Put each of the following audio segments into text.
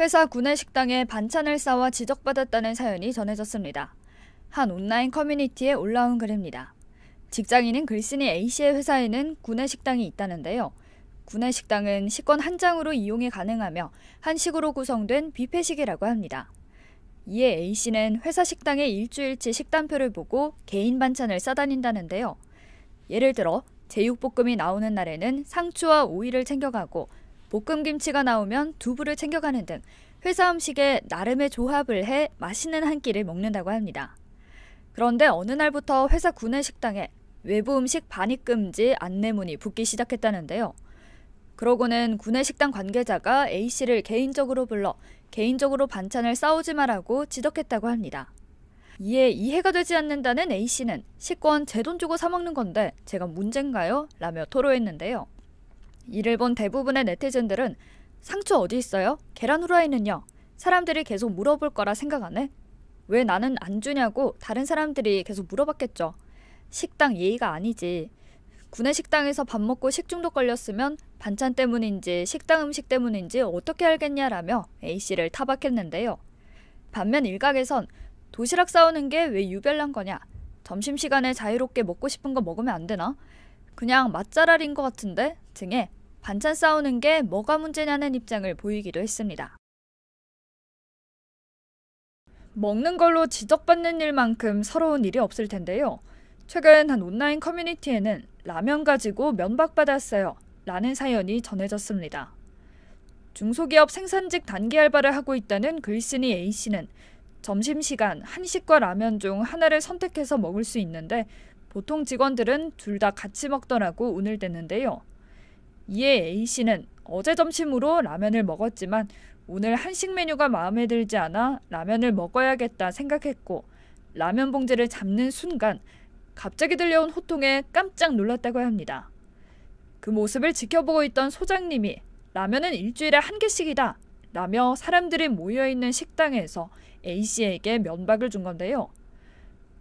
회사 구내 식당에 반찬을 싸와 지적받았다는 사연이 전해졌습니다. 한 온라인 커뮤니티에 올라온 글입니다. 직장인인 글쓴이 A씨의 회사에는 구내 식당이 있다는데요. 구내 식당은 식권 한 장으로 이용이 가능하며 한식으로 구성된 뷔페식이라고 합니다. 이에 A씨는 회사 식당에 일주일치 식단표를 보고 개인 반찬을 싸다닌다는데요. 예를 들어 제육볶음이 나오는 날에는 상추와 오이를 챙겨가고 볶음김치가 나오면 두부를 챙겨가는 등 회사 음식에 나름의 조합을 해 맛있는 한 끼를 먹는다고 합니다. 그런데 어느 날부터 회사 구내식당에 외부 음식 반입 금지 안내문이 붙기 시작했다는데요. 그러고는 구내식당 관계자가 A씨를 개인적으로 불러 개인적으로 반찬을 싸오지 말라고 지적했다고 합니다. 이에 이해가 되지 않는다는 A씨는 식권 제 돈 주고 사먹는 건데 제가 문제인가요? 라며 토로했는데요. 이를 본 대부분의 네티즌들은 상추 어디 있어요? 계란 후라이는요? 사람들이 계속 물어볼 거라 생각하네? 왜 나는 안 주냐고 다른 사람들이 계속 물어봤겠죠. 식당 예의가 아니지. 구내 식당에서 밥 먹고 식중독 걸렸으면 반찬 때문인지 식당 음식 때문인지 어떻게 알겠냐라며 A씨를 타박했는데요. 반면 일각에선 도시락 싸오는 게 왜 유별난 거냐? 점심시간에 자유롭게 먹고 싶은 거 먹으면 안 되나? 그냥 맛잘알인 것 같은데? 등의 반찬 싸우는 게 뭐가 문제냐는 입장을 보이기도 했습니다. 먹는 걸로 지적받는 일만큼 서러운 일이 없을 텐데요. 최근 한 온라인 커뮤니티에는 라면 가지고 면박 받았어요. 라는 사연이 전해졌습니다. 중소기업 생산직 단기 알바를 하고 있다는 글쓴이 A씨는 점심시간 한식과 라면 중 하나를 선택해서 먹을 수 있는데 보통 직원들은 둘 다 같이 먹더라고 운을 댔는데요. 이에 예, A씨는 어제 점심으로 라면을 먹었지만 오늘 한식 메뉴가 마음에 들지 않아 라면을 먹어야겠다 생각했고 라면 봉지를 잡는 순간 갑자기 들려온 호통에 깜짝 놀랐다고 합니다. 그 모습을 지켜보고 있던 소장님이 라면은 일주일에 한 개씩이다 라며 사람들이 모여있는 식당에서 A씨에게 면박을 준 건데요.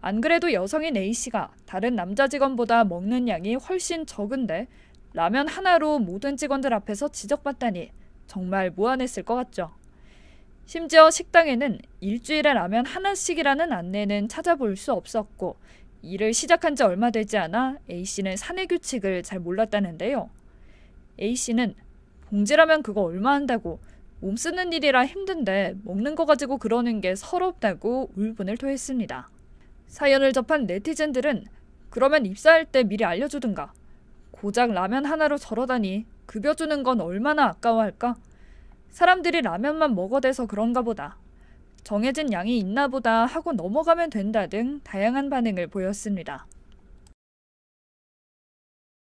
안 그래도 여성인 A씨가 다른 남자 직원보다 먹는 양이 훨씬 적은데 라면 하나로 모든 직원들 앞에서 지적받다니 정말 무안했을 것 같죠. 심지어 식당에는 일주일에 라면 하나씩이라는 안내는 찾아볼 수 없었고 일을 시작한 지 얼마 되지 않아 A씨는 사내 규칙을 잘 몰랐다는데요. A씨는 봉지라면 그거 얼마 한다고 몸 쓰는 일이라 힘든데 먹는 거 가지고 그러는 게 서럽다고 울분을 토했습니다. 사연을 접한 네티즌들은 그러면 입사할 때 미리 알려주든가 고작 라면 하나로 저러다니 급여 주는 건 얼마나 아까워할까? 사람들이 라면만 먹어대서 그런가 보다. 정해진 양이 있나 보다 하고 넘어가면 된다 등 다양한 반응을 보였습니다.